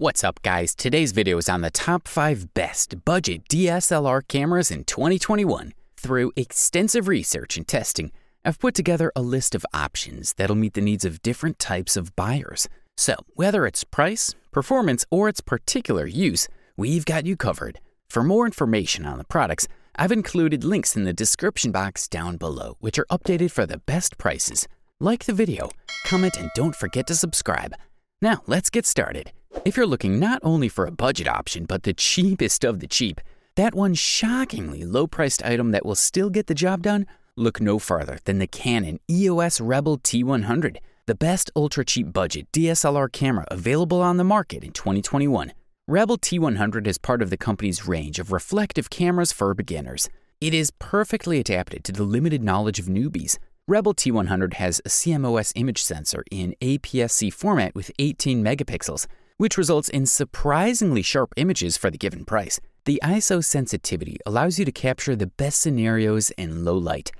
What's up guys, today's video is on the top 5 best budget DSLR cameras in 2021. Through extensive research and testing, I've put together a list of options that'll meet the needs of different types of buyers. So whether it's price, performance, or its particular use, we've got you covered. For more information on the products, I've included links in the description box down below, which are updated for the best prices. Like the video, comment, and don't forget to subscribe. Now let's get started. If you're looking not only for a budget option, but the cheapest of the cheap, that one shockingly low priced item that will still get the job done, look no farther than the Canon EOS Rebel T100, the best ultra cheap budget DSLR camera available on the market in 2021. Rebel T100 is part of the company's range of reflective cameras for beginners. It is perfectly adapted to the limited knowledge of newbies. Rebel T100 has a CMOS image sensor in APS-C format with 18 megapixels, which results in surprisingly sharp images for the given price. The ISO sensitivity allows you to capture the best scenarios in low light,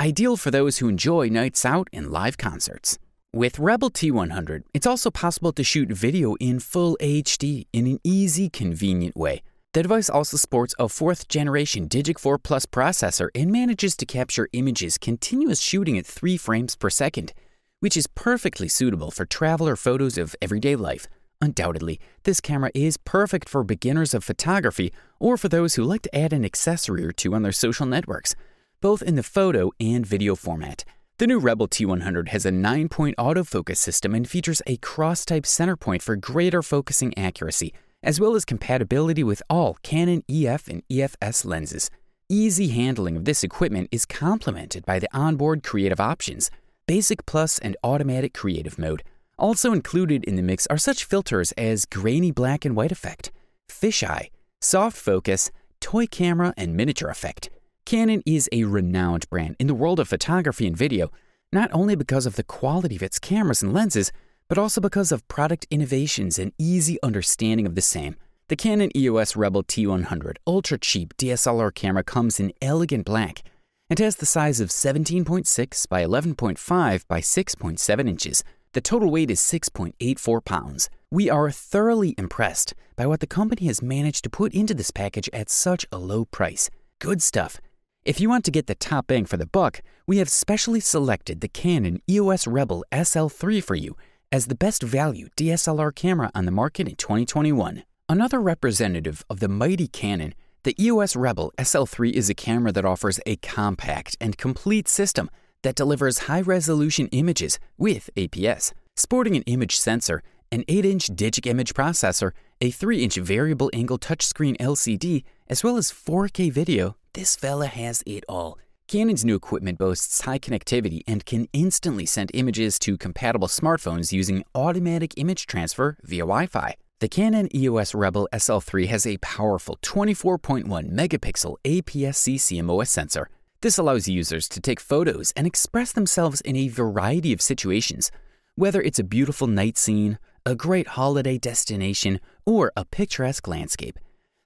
ideal for those who enjoy nights out and live concerts. With Rebel T100, it's also possible to shoot video in full HD in an easy, convenient way. The device also sports a 4th generation Digic 4 Plus processor and manages to capture images continuous shooting at 3 frames per second, which is perfectly suitable for traveler photos of everyday life. Undoubtedly, this camera is perfect for beginners of photography or for those who like to add an accessory or two on their social networks, both in the photo and video format. The new Rebel T100 has a 9-point autofocus system and features a cross-type center point for greater focusing accuracy, as well as compatibility with all Canon EF and EFS lenses. Easy handling of this equipment is complemented by the onboard creative options, Basic Plus and Automatic Creative Mode, also included in the mix are such filters as grainy black and white effect, fisheye, soft focus, toy camera, and miniature effect. Canon is a renowned brand in the world of photography and video, not only because of the quality of its cameras and lenses, but also because of product innovations and easy understanding of the same. The Canon EOS Rebel T100 ultra cheap DSLR camera comes in elegant black and has the size of 17.6 by 11.5 by 6.7 inches the total weight is 6.84 pounds. We are thoroughly impressed by what the company has managed to put into this package at such a low price. Good stuff. If you want to get the top bang for the buck, we have specially selected the Canon EOS Rebel SL3 for you as the best value DSLR camera on the market in 2021. Another representative of the mighty Canon, the EOS Rebel SL3 is a camera that offers a compact and complete system that delivers high-resolution images with APS, sporting an image sensor, an 8-inch Digic image processor, a 3-inch variable angle touchscreen LCD, as well as 4K video, this fella has it all. Canon's new equipment boasts high connectivity and can instantly send images to compatible smartphones using automatic image transfer via Wi-Fi. The Canon EOS Rebel SL3 has a powerful 24.1 megapixel APS-C CMOS sensor, this allows users to take photos and express themselves in a variety of situations, whether it's a beautiful night scene, a great holiday destination, or a picturesque landscape.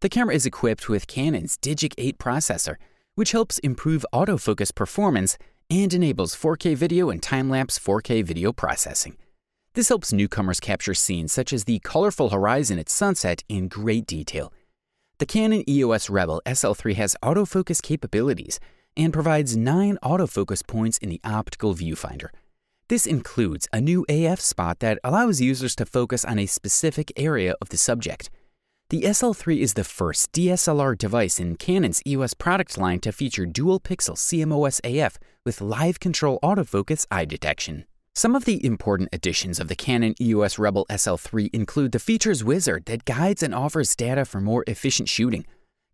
The camera is equipped with Canon's Digic 8 processor, which helps improve autofocus performance and enables 4K video and time-lapse 4K video processing. This helps newcomers capture scenes such as the colorful horizon at sunset in great detail. The Canon EOS Rebel SL3 has autofocus capabilities and provides nine autofocus points in the optical viewfinder. This includes a new AF spot that allows users to focus on a specific area of the subject. The SL3 is the first DSLR device in Canon's EOS product line to feature dual-pixel CMOS AF with live control autofocus eye detection. Some of the important additions of the Canon EOS Rebel SL3 include the features wizard that guides and offers data for more efficient shooting,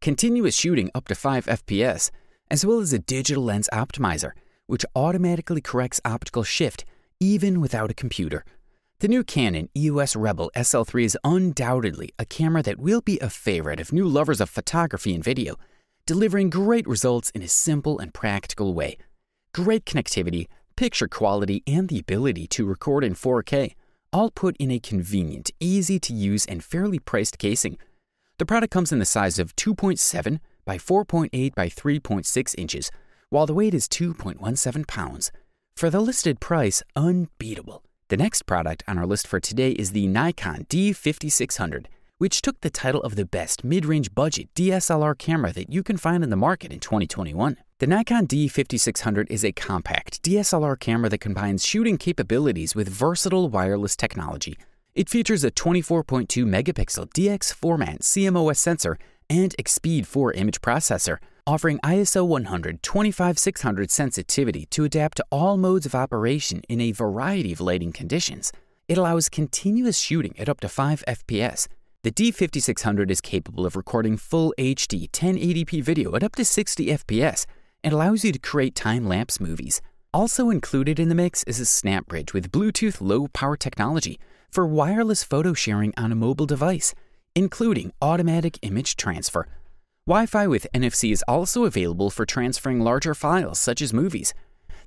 continuous shooting up to 5 FPS, as well as a digital lens optimizer, which automatically corrects optical shift even without a computer. The new Canon EOS Rebel SL3 is undoubtedly a camera that will be a favorite of new lovers of photography and video, delivering great results in a simple and practical way. Great connectivity, picture quality, and the ability to record in 4K, all put in a convenient, easy to use, and fairly priced casing. The product comes in the size of 2.7, by 4.8 by 3.6 inches, while the weight is 2.17 pounds. For the listed price, unbeatable. The next product on our list for today is the Nikon D5600, which took the title of the best mid-range budget DSLR camera that you can find in the market in 2021. The Nikon D5600 is a compact DSLR camera that combines shooting capabilities with versatile wireless technology. It features a 24.2 megapixel DX format CMOS sensor and Xpeed 4 image processor, offering ISO 100 25600 sensitivity to adapt to all modes of operation in a variety of lighting conditions. It allows continuous shooting at up to 5 FPS. The D5600 is capable of recording full HD 1080p video at up to 60 FPS and allows you to create time-lapse movies. Also included in the mix is a SnapBridge with Bluetooth low power technology for wireless photo sharing on a mobile device including automatic image transfer. Wi-Fi with NFC is also available for transferring larger files such as movies.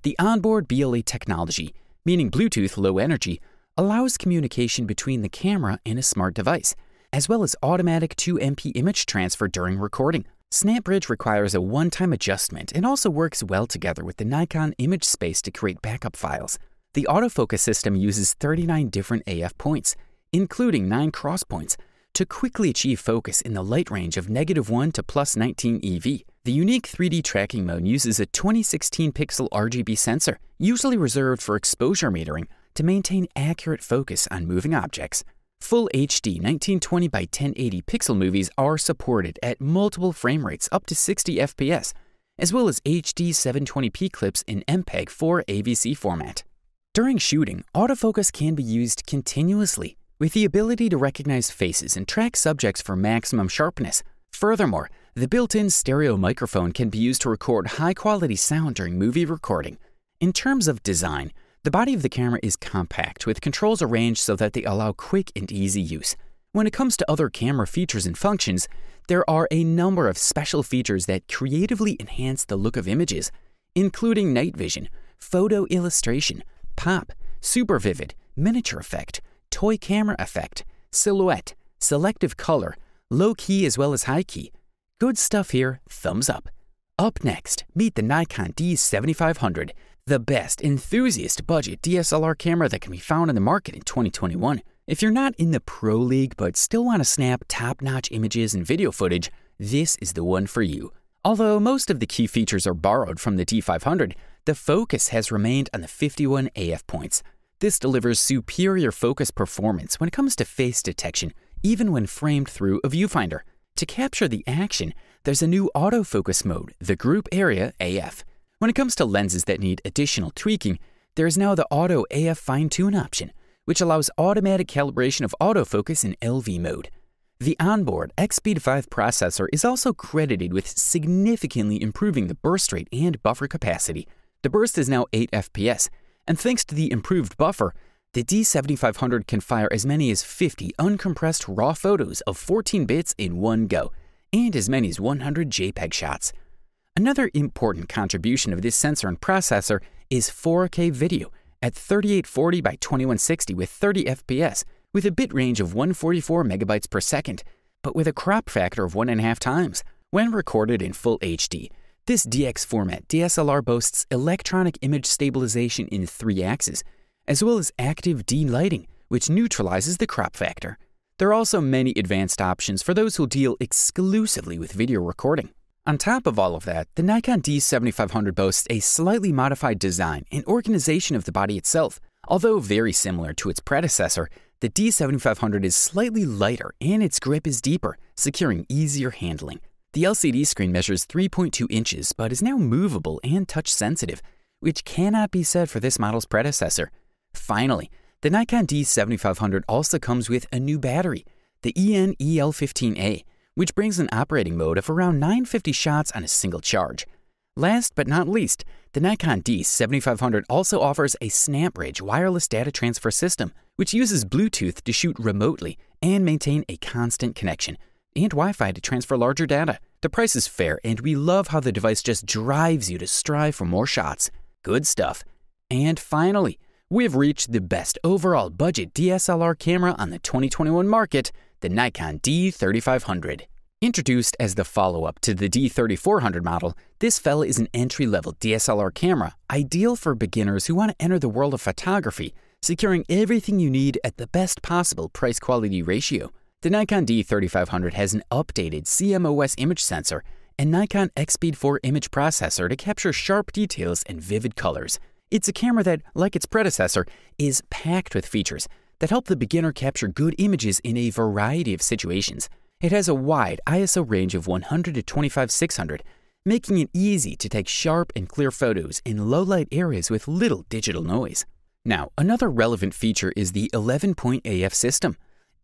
The onboard BLE technology, meaning Bluetooth low energy, allows communication between the camera and a smart device, as well as automatic 2MP image transfer during recording. SnapBridge requires a one-time adjustment and also works well together with the Nikon image space to create backup files. The autofocus system uses 39 different AF points, including 9 cross points, to quickly achieve focus in the light range of negative 1 to plus 19 EV, the unique 3D tracking mode uses a 2016 pixel RGB sensor, usually reserved for exposure metering, to maintain accurate focus on moving objects. Full HD 1920 by 1080 pixel movies are supported at multiple frame rates up to 60 FPS, as well as HD 720p clips in MPEG 4 AVC format. During shooting, autofocus can be used continuously with the ability to recognize faces and track subjects for maximum sharpness. Furthermore, the built-in stereo microphone can be used to record high-quality sound during movie recording. In terms of design, the body of the camera is compact, with controls arranged so that they allow quick and easy use. When it comes to other camera features and functions, there are a number of special features that creatively enhance the look of images, including night vision, photo illustration, pop, super vivid, miniature effect, toy camera effect, silhouette, selective color, low key as well as high key. Good stuff here, thumbs up. Up next, meet the Nikon D7500, the best enthusiast budget DSLR camera that can be found in the market in 2021. If you're not in the pro league but still want to snap top-notch images and video footage, this is the one for you. Although most of the key features are borrowed from the D500, the focus has remained on the 51 AF points, this delivers superior focus performance when it comes to face detection, even when framed through a viewfinder. To capture the action, there's a new autofocus mode, the Group Area AF. When it comes to lenses that need additional tweaking, there is now the Auto AF Fine Tune option, which allows automatic calibration of autofocus in LV mode. The onboard X-Speed 5 processor is also credited with significantly improving the burst rate and buffer capacity. The burst is now 8 FPS, and thanks to the improved buffer, the D7500 can fire as many as 50 uncompressed raw photos of 14 bits in one go, and as many as 100 JPEG shots. Another important contribution of this sensor and processor is 4K video at 3840 by 2160 with 30 FPS, with a bit range of 144 megabytes per second, but with a crop factor of 1.5 times when recorded in full HD, this DX format DSLR boasts electronic image stabilization in three axes, as well as active D-lighting, which neutralizes the crop factor. There are also many advanced options for those who deal exclusively with video recording. On top of all of that, the Nikon D7500 boasts a slightly modified design and organization of the body itself. Although very similar to its predecessor, the D7500 is slightly lighter and its grip is deeper, securing easier handling. The LCD screen measures 3.2 inches but is now movable and touch sensitive, which cannot be said for this model's predecessor. Finally, the Nikon D7500 also comes with a new battery, the EN-EL15A, which brings an operating mode of around 950 shots on a single charge. Last but not least, the Nikon D7500 also offers a SnapBridge wireless data transfer system, which uses Bluetooth to shoot remotely and maintain a constant connection, and Wi Fi to transfer larger data. The price is fair, and we love how the device just drives you to strive for more shots. Good stuff. And finally, we've reached the best overall budget DSLR camera on the 2021 market, the Nikon D3500. Introduced as the follow up to the D3400 model, this fella is an entry level DSLR camera ideal for beginners who want to enter the world of photography, securing everything you need at the best possible price quality ratio. The Nikon D3500 has an updated CMOS image sensor and Nikon Xspeed 4 image processor to capture sharp details and vivid colors. It's a camera that, like its predecessor, is packed with features that help the beginner capture good images in a variety of situations. It has a wide ISO range of 100 to 25600, making it easy to take sharp and clear photos in low-light areas with little digital noise. Now, another relevant feature is the 11-point AF system,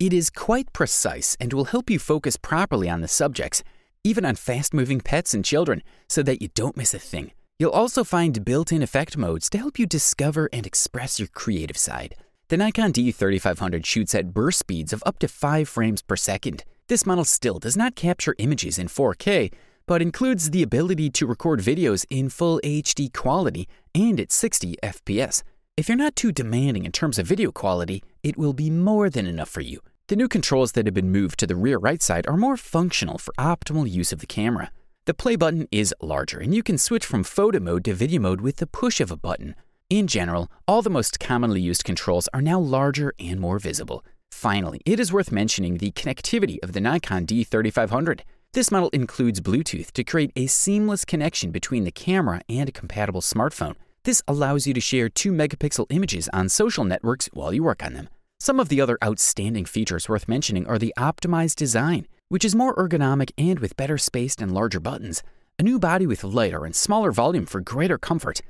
it is quite precise and will help you focus properly on the subjects, even on fast-moving pets and children, so that you don't miss a thing. You'll also find built-in effect modes to help you discover and express your creative side. The Nikon D3500 shoots at burst speeds of up to 5 frames per second. This model still does not capture images in 4K, but includes the ability to record videos in full HD quality and at 60 FPS. If you're not too demanding in terms of video quality, it will be more than enough for you. The new controls that have been moved to the rear right side are more functional for optimal use of the camera. The play button is larger and you can switch from photo mode to video mode with the push of a button. In general, all the most commonly used controls are now larger and more visible. Finally, it is worth mentioning the connectivity of the Nikon D3500. This model includes Bluetooth to create a seamless connection between the camera and a compatible smartphone. This allows you to share 2 megapixel images on social networks while you work on them. Some of the other outstanding features worth mentioning are the optimized design, which is more ergonomic and with better spaced and larger buttons, a new body with lighter and smaller volume for greater comfort,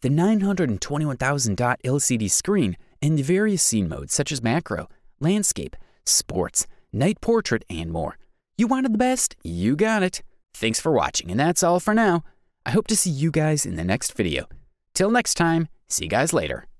the 921,000 dot LCD screen, and various scene modes such as macro, landscape, sports, night portrait, and more. You wanted the best, you got it. Thanks for watching, and that's all for now. I hope to see you guys in the next video. Till next time, see you guys later.